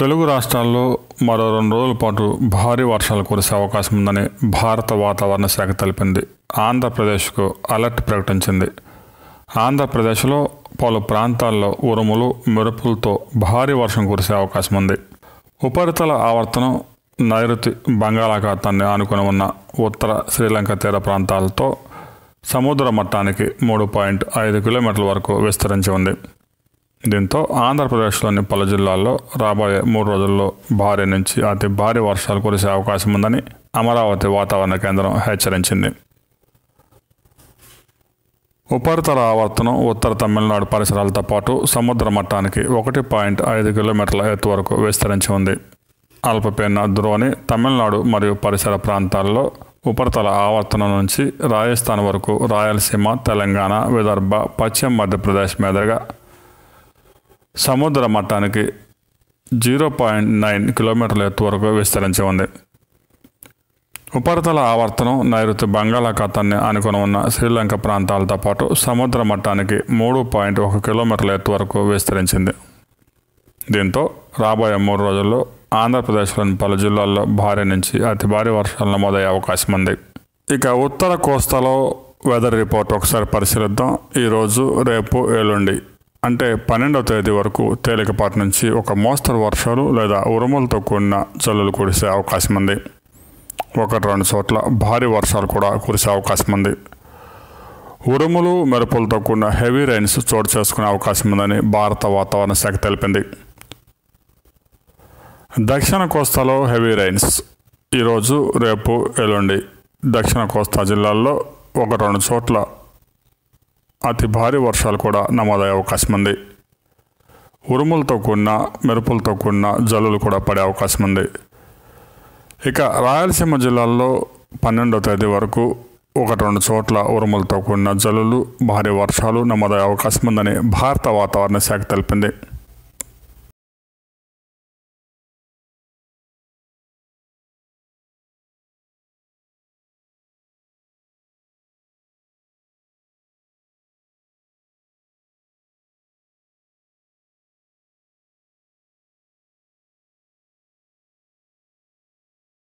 తెలుగు రాష్ట్రాల్లో మరో రెండు రోజుల పాటు భారీ వర్షాలు కురిసే అవకాశం ఉందని భారత వాతావరణ శాఖ తెలిపింది ఆంధ్రప్రదేశ్కు అలర్ట్ ప్రకటించింది ఆంధ్రప్రదేశ్లో పలు ప్రాంతాల్లో ఉరుములు మెరుపులతో భారీ వర్షం కురిసే అవకాశం ఉంది ఉపరితల ఆవర్తనం నైరుతి బంగాళాఖాతాన్ని ఆనుకుని ఉన్న ఉత్తర శ్రీలంక తీర ప్రాంతాలతో సముద్ర మట్టానికి మూడు పాయింట్ ఐదు కిలోమీటర్ల వరకు విస్తరించి ఉంది దీంతో ఆంధ్రప్రదేశ్లోని పలు జిల్లాల్లో రాబోయే మూడు రోజుల్లో భారీ నుంచి అతి భారీ వర్షాలు కురిసే అవకాశం ఉందని అమరావతి వాతావరణ కేంద్రం హెచ్చరించింది ఉపరితల ఆవర్తనం ఉత్తర తమిళనాడు పరిసరాలతో పాటు సముద్ర మట్టానికి ఒకటి పాయింట్ ఐదు కిలోమీటర్ల ఎత్తు వరకు విస్తరించి ఉంది అల్పపీన ద్రోణి తమిళనాడు మరియు పరిసర ప్రాంతాల్లో ఉపరితల ఆవర్తనం నుంచి రాజస్థాన్ వరకు రాయలసీమ తెలంగాణ విదర్భ పశ్చిమ మధ్యప్రదేశ్ మీదుగా సముద్ర మట్టానికి జీరో పాయింట్ నైన్ కిలోమీటర్ల ఎత్తు వరకు విస్తరించి ఉంది ఉపరితల ఆవర్తనం నైరుతి బంగాళాఖాతాన్ని అనుకుని ఉన్న శ్రీలంక ప్రాంతాలతో పాటు సముద్ర మట్టానికి మూడు పాయింట్ ఒక కిలోమీటర్ల ఎత్తు వరకు విస్తరించింది దీంతో రాబోయే మూడు రోజుల్లో ఆంధ్రప్రదేశ్లోని పలు జిల్లాల్లో భారీ నుంచి అతి భారీ వర్షాలు నమోదయ్యే అవకాశం ఉంది ఇక ఉత్తర కోస్తాలో వెదర్ రిపోర్ట్ ఒకసారి పరిశీలిద్దాం ఈరోజు రేపు ఏలుండి అంటే పన్నెండవ తేదీ వరకు తేలికపాటి నుంచి ఒక మోస్తరు వర్షాలు లేదా ఉరుములతో కూడిన చల్లులు కురిసే అవకాశం ఉంది ఒకటి రెండు చోట్ల భారీ వర్షాలు కూడా కురిసే అవకాశం ఉంది ఉరుములు మెరుపులతో కూడిన హెవీ రైన్స్ చోటు చేసుకునే అవకాశం ఉందని భారత వాతావరణ శాఖ తెలిపింది దక్షిణ కోస్తాలో హెవీ రైన్స్ ఈరోజు రేపు ఎల్లుండి దక్షిణ కోస్తా జిల్లాల్లో ఒక రెండు చోట్ల అతి భారీ వర్షాలు కూడా నమోదయ్యే అవకాశం ఉంది ఉరుములతో కూడిన మెరుపులతో కూడిన జల్లులు కూడా పడే అవకాశం ఉంది ఇక రాయలసీమ జిల్లాల్లో పన్నెండో తేదీ వరకు ఒకటి రెండు చోట్ల ఉరుములతో కూడిన జల్లులు భారీ వర్షాలు నమోదయ్యే అవకాశం ఉందని భారత వాతావరణ శాఖ తెలిపింది